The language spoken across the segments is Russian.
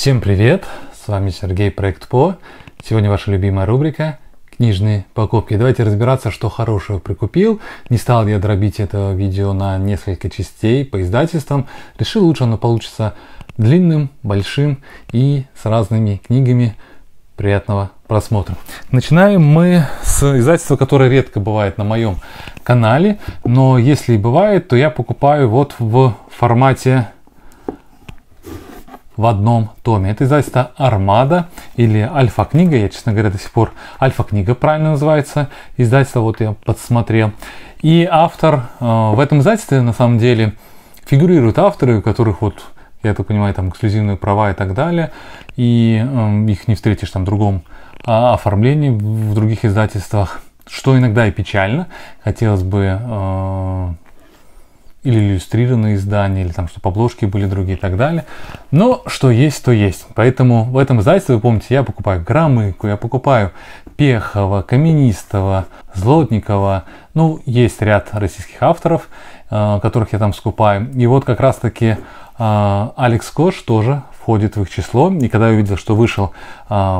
Всем привет! С вами Сергей, проект ПО. Сегодня ваша любимая рубрика книжные покупки. Давайте разбираться, что хорошего прикупил. Не стал я дробить это видео на несколько частей по издательствам. Решил лучше оно получится длинным, большим и с разными книгами. Приятного просмотра. Начинаем мы с издательства, которое редко бывает на моем канале, но если и бывает, то я покупаю вот в формате в одном томе. Это издательство «Армада» или «Альфа-книга». Я, честно говоря, до сих пор «Альфа-книга» правильно называется. Издательство вот я подсмотрел. И автор э, в этом издательстве, на самом деле, фигурируют авторы, у которых вот я так понимаю, там эксклюзивные права и так далее, и э, их не встретишь там в другом а, оформлении, в других издательствах, что иногда и печально. Хотелось бы э, или иллюстрированные издания, или там, чтобы обложки были другие и так далее. Но что есть, то есть. Поэтому в этом издательстве, вы помните, я покупаю Громыку, я покупаю Пехова, Каменистого, Злотникова. Ну, есть ряд российских авторов, э, которых я там скупаю. И вот как раз-таки э, Алекс Кош тоже входит в их число. И когда я увидел, что вышел э,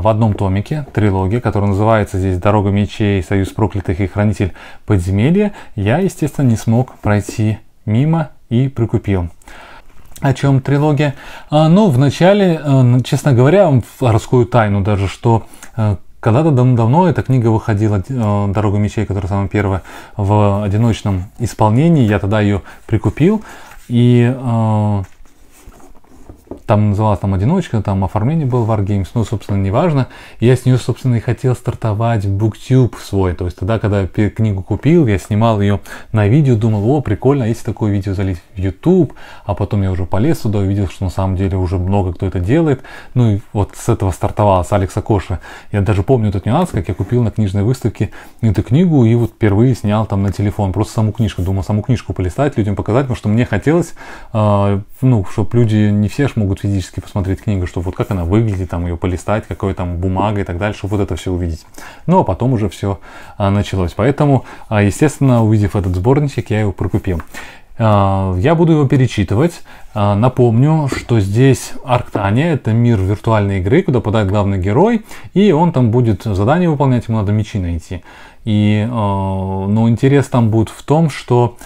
в одном томике трилогия, которая называется здесь «Дорога мечей», «Союз проклятых» и «Хранитель подземелья», я, естественно, не смог пройти мимо и прикупил. О чем трилогия? А, ну, вначале, э, честно говоря, воровскую тайну даже, что э, когда-то давно эта книга выходила э, «Дорога мечей», которая самая первая, в одиночном исполнении. Я тогда ее прикупил. И там называлась там одиночка, там оформление было Wargames, ну, собственно, неважно. Я с нее, собственно, и хотел стартовать BookTube свой, то есть тогда, когда я книгу купил, я снимал ее на видео, думал, о, прикольно, а если такое видео залить в YouTube, а потом я уже полез сюда, увидел, что на самом деле уже много кто это делает, ну, и вот с этого стартовал с Алекса Коша. Я даже помню этот нюанс, как я купил на книжной выставке эту книгу и вот впервые снял там на телефон, просто саму книжку, думал, саму книжку полистать, людям показать, потому что мне хотелось, э, ну, чтобы люди не все ж могут физически посмотреть книгу, чтобы вот как она выглядит, там ее полистать, какой там бумага и так дальше, чтобы вот это все увидеть. Ну а потом уже все а, началось. Поэтому, а, естественно, увидев этот сборничек, я его прокупил. А, я буду его перечитывать. А, напомню, что здесь Арктания — это мир виртуальной игры, куда подает главный герой, и он там будет задание выполнять, ему надо мечи найти. И, а, но интерес там будет в том, что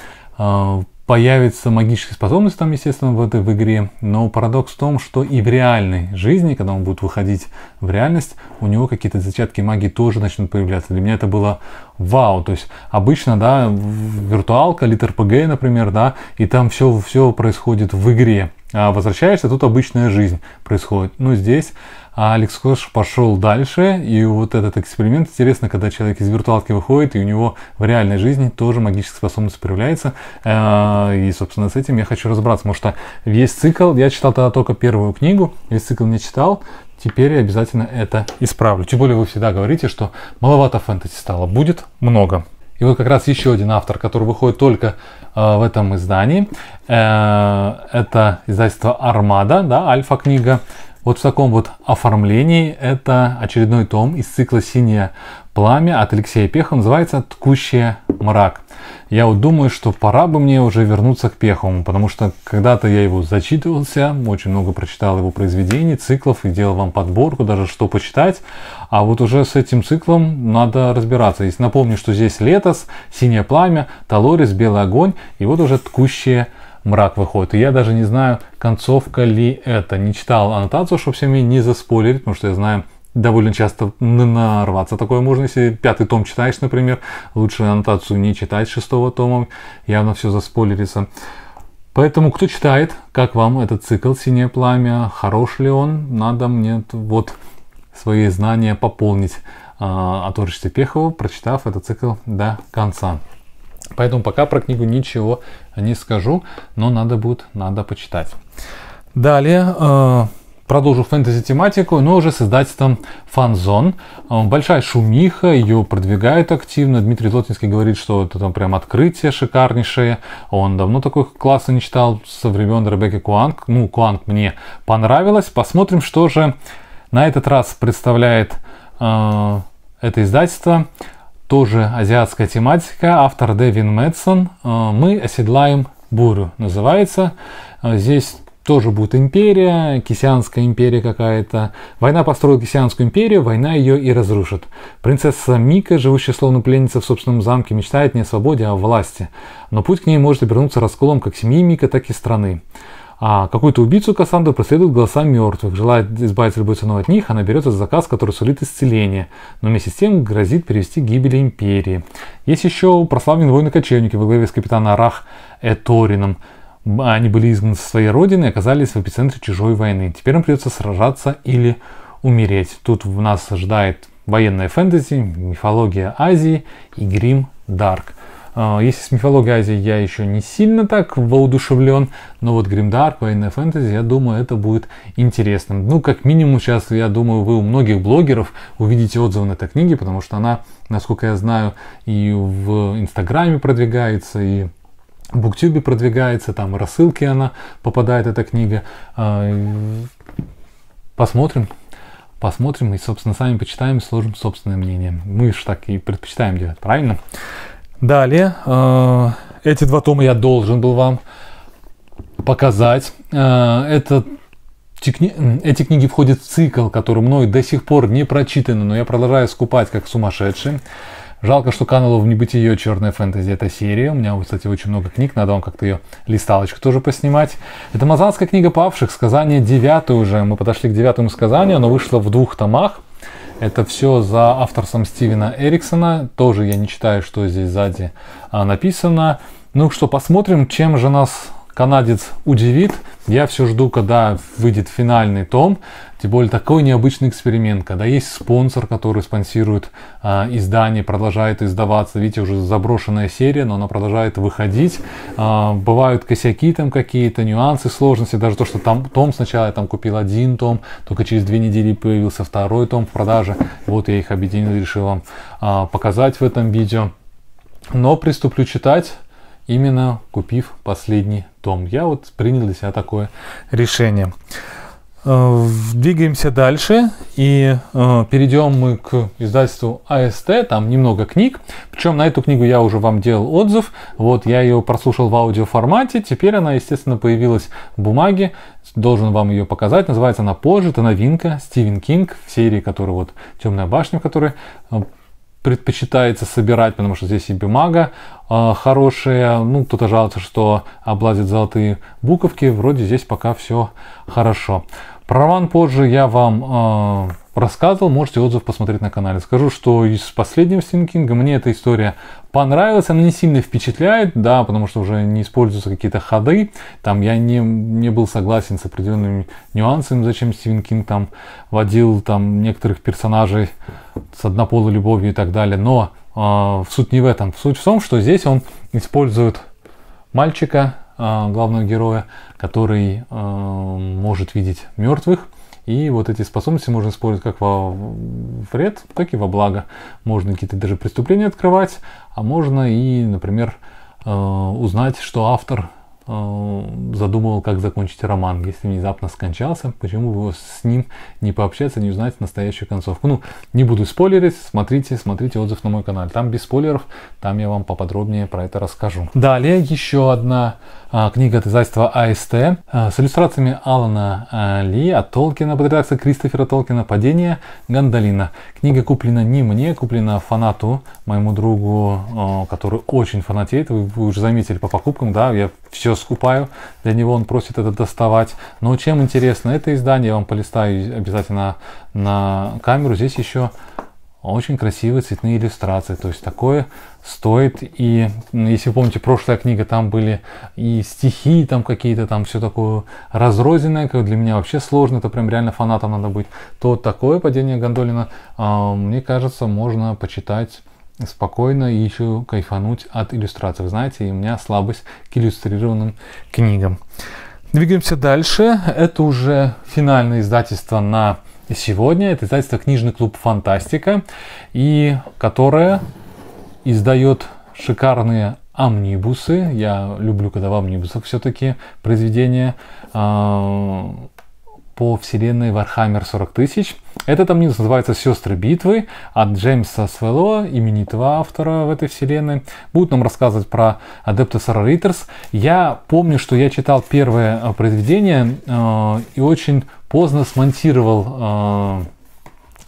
появится магическая способность там, естественно, в этой в игре, но парадокс в том, что и в реальной жизни, когда он будет выходить в реальность, у него какие-то зачатки магии тоже начнут появляться. Для меня это было вау, то есть обычно, да, виртуалка, литр ПГ, например, да, и там все, все происходит в игре. А, возвращаешься, тут обычная жизнь происходит. Но ну, здесь а, Алекс Кош пошел дальше, и вот этот эксперимент интересно, когда человек из виртуалки выходит, и у него в реальной жизни тоже магическая способность проявляется. Э, и, собственно, с этим я хочу разобраться, потому что весь цикл, я читал тогда только первую книгу, весь цикл не читал, теперь я обязательно это исправлю. Тем более вы всегда говорите, что маловато фэнтези стало, будет много. И вот как раз еще один автор, который выходит только э, в этом издании. Э, это издательство «Армада», да, альфа-книга вот в таком вот оформлении это очередной том из цикла «Синее пламя» от Алексея Пеха. Называется «Ткущий мрак». Я вот думаю, что пора бы мне уже вернуться к Пехову, потому что когда-то я его зачитывался, очень много прочитал его произведений, циклов и делал вам подборку, даже что почитать. А вот уже с этим циклом надо разбираться. Если напомню, что здесь «Летос», «Синее пламя», «Талорис», «Белый огонь» и вот уже "Ткущие". мрак» мрак выходит. И я даже не знаю, концовка ли это. Не читал аннотацию, чтобы всеми не заспойлерить, потому что я знаю, довольно часто нарваться такое можно, если пятый том читаешь, например, лучше аннотацию не читать шестого тома, явно все заспойлерится. Поэтому, кто читает, как вам этот цикл «Синее пламя», хорош ли он, надо мне вот свои знания пополнить э, о творчестве Пехова, прочитав этот цикл до конца. Поэтому пока про книгу ничего не скажу, но надо будет, надо почитать. Далее, э, продолжу фэнтези тематику, но ну, а уже с издательством Фанзон. Э, большая шумиха, ее продвигают активно. Дмитрий Злотинский говорит, что это там прям открытие шикарнейшее. Он давно такой классно не читал со времен Ребекки Куанг. Ну, Куанг мне понравилось. Посмотрим, что же на этот раз представляет э, это издательство тоже азиатская тематика, автор Дэвин Мэтсон. «Э, «Мы оседлаем бурю» называется. Э, здесь тоже будет империя, кисянская империя какая-то. Война построит кисянскую империю, война ее и разрушит. Принцесса Мика, живущая словно пленница в собственном замке, мечтает не о свободе, а о власти. Но путь к ней может обернуться расколом как семьи Мика, так и страны. А какую-то убийцу Кассандру преследуют голоса мертвых. желает избавиться любой ценой от них, она берется за заказ, который сулит исцеление, но вместе с тем грозит перевести к гибели империи. Есть еще прославленные воины-кочевники во главе с капитаном Арах Эторином. Они были изгнаны со своей родины и оказались в эпицентре чужой войны. Теперь им придется сражаться или умереть. Тут в нас ожидает военная фэнтези, мифология Азии и грим Дарк. А, если с мифологией Азии я еще не сильно так воодушевлен, но вот Гримдарк, военная фэнтези, я думаю, это будет интересным. Ну, как минимум сейчас, я думаю, вы у многих блогеров увидите отзывы на этой книге, потому что она, насколько я знаю, и в Инстаграме продвигается, и в Буктюбе продвигается, там рассылки она попадает, эта книга. А, посмотрим посмотрим и, собственно, сами почитаем, сложим собственное мнение. Мы же так и предпочитаем делать, правильно? Далее, э, эти два тома я должен был вам показать. Э, это эти книги входят в цикл, который мной до сих пор не прочитаны, но я продолжаю скупать как сумасшедший. Жалко, что канула в небытие черная фэнтези эта серия. У меня, кстати, очень много книг, надо вам как-то ее листалочку тоже поснимать. Это мазанская книга павших, сказание девятое уже. Мы подошли к девятому сказанию, оно вышло в двух томах. Это все за авторством Стивена Эриксона. Тоже я не читаю, что здесь сзади а, написано. Ну что, посмотрим, чем же нас канадец удивит. Я все жду, когда выйдет финальный том. Тем более такой необычный эксперимент, когда есть спонсор, который спонсирует э, издание, продолжает издаваться. Видите, уже заброшенная серия, но она продолжает выходить. Э, бывают косяки там какие-то, нюансы, сложности. Даже то, что там том сначала я там купил один том, только через две недели появился второй том в продаже. Вот я их объединил, и решил вам э, показать в этом видео. Но приступлю читать именно купив последний том. Я вот принял для себя такое решение. Э, двигаемся дальше и э, перейдем мы к издательству АСТ, там немного книг, причем на эту книгу я уже вам делал отзыв, вот я ее прослушал в аудиоформате, теперь она, естественно, появилась в бумаге, должен вам ее показать, называется она «Позже», это новинка, Стивен Кинг, в серии, которая вот «Темная башня», в которой э, предпочитается собирать, потому что здесь и бумага э, хорошая. Ну, кто-то жалуется, что облазит золотые буковки. Вроде здесь пока все хорошо. Про Ван позже я вам а, рассказывал, можете отзыв посмотреть на канале. Скажу, что из последнего Стивен мне эта история понравилась, она не сильно впечатляет, да, потому что уже не используются какие-то ходы, там я не, не был согласен с определенными нюансами, зачем Стивен Кинг там водил там некоторых персонажей с однополой любовью и так далее, но э, суть не в этом, суть в том, что здесь он использует мальчика, э, главного героя, который э, может видеть мертвых, и вот эти способности можно использовать как во вред, так и во благо. Можно какие-то даже преступления открывать, а можно и, например, э, узнать, что автор Э, задумывал, как закончить роман, если внезапно скончался, почему бы с ним не пообщаться, не узнать настоящую концовку. Ну, не буду спойлерить, смотрите, смотрите отзыв на мой канал. Там без спойлеров, там я вам поподробнее про это расскажу. Далее еще одна а, книга от издательства АСТ а, с иллюстрациями Алана а, Ли от Толкина под редакцией Кристофера Толкина «Падение Гандалина». Книга куплена не мне, куплена фанату, моему другу, э, который очень фанатеет. Вы, вы уже заметили по покупкам, да, я все уже скупаю, для него он просит это доставать. Но чем интересно это издание, я вам полистаю обязательно на камеру. Здесь еще очень красивые цветные иллюстрации. То есть такое стоит. И если вы помните, прошлая книга, там были и стихи там какие-то, там все такое разрозненное, как для меня вообще сложно, это прям реально фанатом надо быть. То такое падение Гондолина, а, мне кажется, можно почитать спокойно еще кайфануть от иллюстраций. Вы знаете, у меня слабость к иллюстрированным книгам. Двигаемся дальше. Это уже финальное издательство на сегодня. Это издательство «Книжный клуб Фантастика», и которое издает шикарные амнибусы. Я люблю, когда в амнибусах все-таки произведения а, по вселенной Вархаммер 40 тысяч. Этот амниз называется «Сестры битвы» от а Джеймса Свелло, именитого автора в этой вселенной. Будут нам рассказывать про адепта Сара Риттерс. Я помню, что я читал первое э, произведение э, и очень поздно смонтировал э,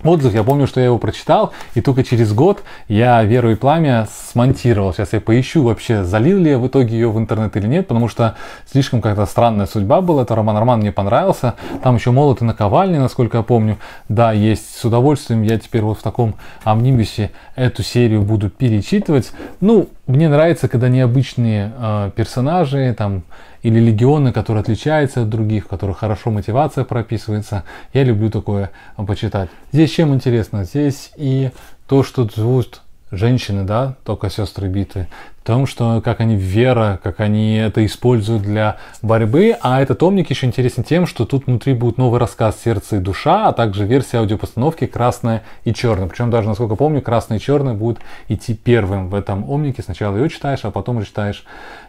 отзыв, я помню, что я его прочитал, и только через год я «Веру и пламя» смонтировал. Сейчас я поищу вообще, залил ли я в итоге ее в интернет или нет, потому что слишком как-то странная судьба была. Это роман, роман мне понравился. Там еще «Молот и наковальня», насколько я помню. Да, есть с удовольствием. Я теперь вот в таком амнибисе эту серию буду перечитывать. Ну, мне нравится, когда необычные э, персонажи там, или легионы, которые отличаются от других, в которых хорошо мотивация прописывается. Я люблю такое а, почитать. Здесь чем интересно? Здесь и то, что зовут женщины, да, только сестры биты том что как они вера, как они это используют для борьбы. А этот томник еще интересен тем, что тут внутри будет новый рассказ «Сердце и душа», а также версия аудиопостановки «Красное и черное». Причем даже, насколько помню, «Красное и черное» будет идти первым в этом омнике. Сначала ее читаешь, а потом читаешь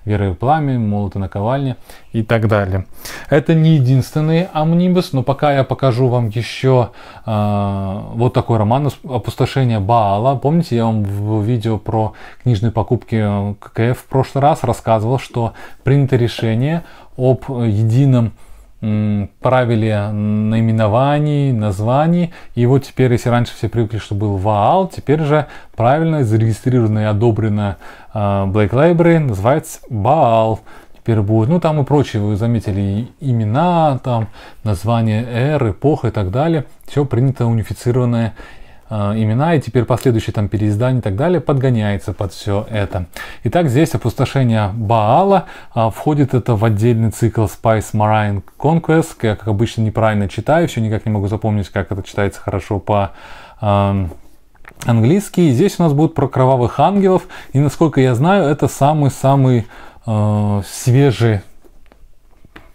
«Вера и пламя», «Молот и наковальня» и так далее. Это не единственный амнибус, но пока я покажу вам еще э, а, вот такой роман «Опустошение Баала». Помните, я вам в видео про книжные покупки к.Ф. в прошлый раз рассказывал, что принято решение об едином правиле наименований, названий. И вот теперь, если раньше все привыкли, что был ВАЛ, теперь же правильно зарегистрировано и одобрено а, Black Library называется БАЛ. Теперь будет, ну там и прочие, вы заметили, имена, там название эр, эпох и так далее. Все принято унифицированное Э, имена, и теперь последующие там переиздания и так далее подгоняется под все это. Итак, здесь опустошение Баала, а, входит это в отдельный цикл Spice Marine Conquest, я, как обычно, неправильно читаю, все никак не могу запомнить, как это читается хорошо по эм, английски И здесь у нас будет про кровавых ангелов. И насколько я знаю, это самый-самый э, свежий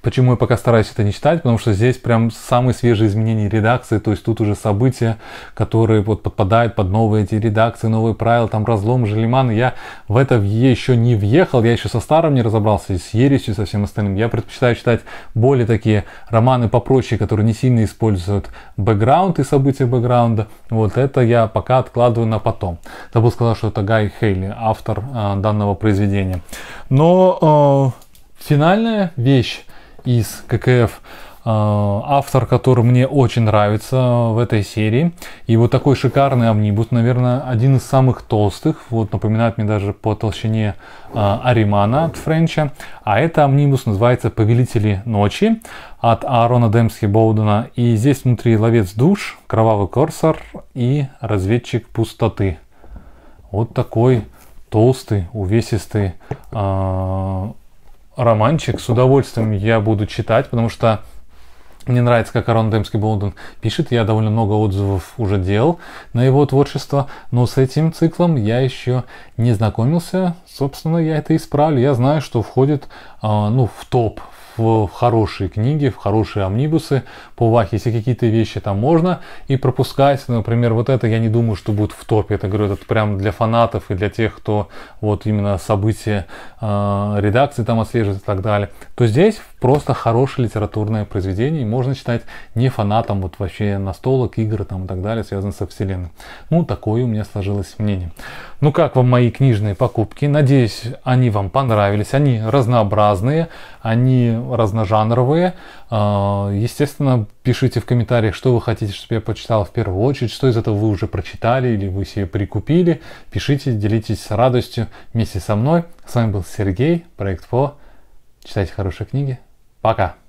Почему я пока стараюсь это не читать? Потому что здесь прям самые свежие изменения редакции, то есть тут уже события, которые вот подпадают под новые эти редакции, новые правила, там разлом, желеман. Я в это еще не въехал, я еще со старым не разобрался, с ересью, со всем остальным. Я предпочитаю читать более такие романы попроще, которые не сильно используют бэкграунд и события бэкграунда. Вот это я пока откладываю на потом. Табу сказал, что это Гай Хейли, автор э, данного произведения. Но э, финальная вещь из ККФ, а, автор, который мне очень нравится в этой серии. И вот такой шикарный амнибус, наверное, один из самых толстых. Вот напоминает мне даже по толщине а, Аримана от Френча. А это амнибус называется «Повелители ночи» от Аарона Демски Боудена. И здесь внутри ловец душ, кровавый корсар и разведчик пустоты. Вот такой толстый, увесистый а, романчик с удовольствием я буду читать, потому что мне нравится, как Арон Демский Болден пишет. Я довольно много отзывов уже делал на его творчество, но с этим циклом я еще не знакомился. Собственно, я это исправлю. Я знаю, что входит а, ну, в топ, в в хорошие книги, в хорошие амнибусы по вахе, если какие-то вещи там можно и пропускать. Например, вот это я не думаю, что будет в топе. Это, говорю, это прям для фанатов и для тех, кто вот именно события э, редакции там отслеживает и так далее. То здесь просто хорошее литературное произведение, и можно читать не фанатом вот вообще настолок, игр там и так далее, связанных со вселенной. Ну, такое у меня сложилось мнение. Ну, как вам мои книжные покупки? Надеюсь, они вам понравились. Они разнообразные, они разножанровые. А, естественно, пишите в комментариях, что вы хотите, чтобы я почитал в первую очередь, что из этого вы уже прочитали или вы себе прикупили. Пишите, делитесь с радостью вместе со мной. С вами был Сергей, проект ФО. Читайте хорошие книги. Пока.